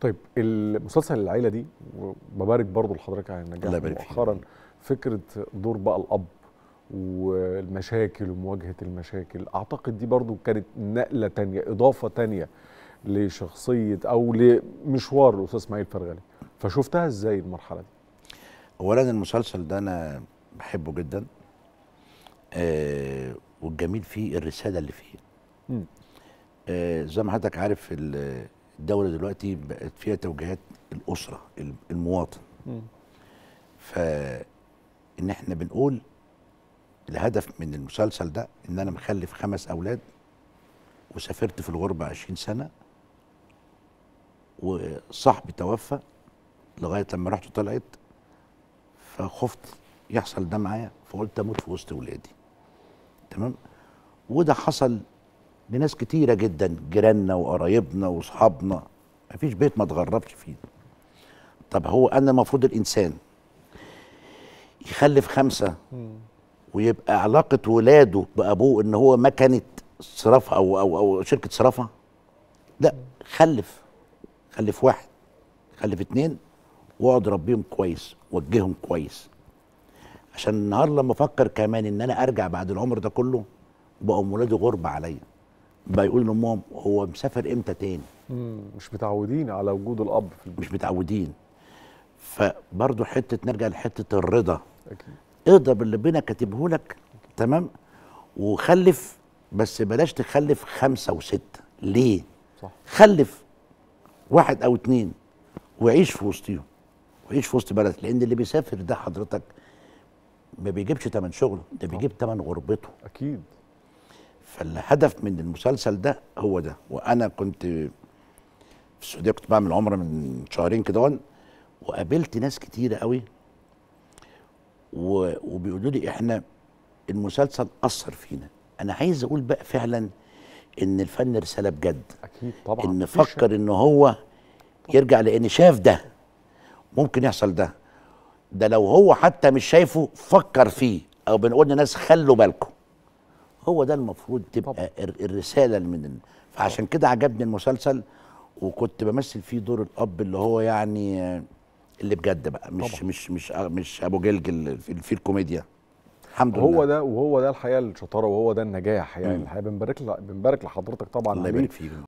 طيب المسلسل العيله دي وببارك برضو لحضرتك على النجاح مؤخرا فكره دور بقى الاب والمشاكل ومواجهه المشاكل اعتقد دي برضو كانت نقله تانية اضافه تانية لشخصيه او لمشوار الاستاذ اسماعيل فرغلي فشفتها ازاي المرحله دي اولا المسلسل ده انا بحبه جدا آه والجميل فيه الرساله اللي فيه آه زي ما حضرتك عارف الدوله دلوقتي بقت فيها توجيهات الاسره المواطن ف ان احنا بنقول الهدف من المسلسل ده ان انا مخلف خمس اولاد وسافرت في الغربه 20 سنه وصاحبي توفى لغايه لما رحت طلعت فخفت يحصل ده معايا فقلت اموت في وسط ولادي تمام وده حصل لناس كتيرة جدا جيراننا وقرايبنا وصحابنا مفيش بيت ما اتغربش فيه طب هو أنا المفروض الإنسان يخلف خمسة ويبقى علاقة ولاده بأبوه إن هو مكنة صرافة أو أو أو شركة صرافة لا خلف خلف واحد خلف اتنين واقعد ربيهم كويس وجههم كويس عشان النهار لما افكر كمان ان انا ارجع بعد العمر ده كله بقوا ولادي غربه عليا بيقول لامهم هو مسافر امتى تاني مم. مش متعودين على وجود الاب في البيت. مش متعودين فبرضه حته نرجع لحته الرضا اكيد اقدر باللي ربنا كاتبه لك تمام وخلف بس بلاش تخلف خمسه وسته ليه؟ صح. خلف واحد او اتنين وعيش في وسطيهم وعيش في وسط بلدك لان اللي بيسافر ده حضرتك ما بيجيبش تمن شغله ده بيجيب تمن غربته اكيد فالهدف من المسلسل ده هو ده وانا كنت في السعوديه كنت بعمل عمره من شهرين كده وقابلت ناس كتيره قوي وبيقولوا لي احنا المسلسل اثر فينا انا عايز اقول بقى فعلا ان الفن رساله بجد اكيد طبعا ان فكر ان هو يرجع لان شاف ده ممكن يحصل ده ده لو هو حتى مش شايفه فكر فيه او بنقول للناس خلوا بالكم هو ده المفروض تبقى طبعا. الرساله اللي من فعشان كده عجبني المسلسل وكنت بمثل فيه دور الاب اللي هو يعني اللي بجد بقى مش طبعا. مش مش مش ابو جلجل في الكوميديا الحمد لله هو ده وهو ده الحقيقه الشطاره وهو ده النجاح يعني الحقيقه بنبارك بنبارك لحضرتك طبعا الله يبارك فيك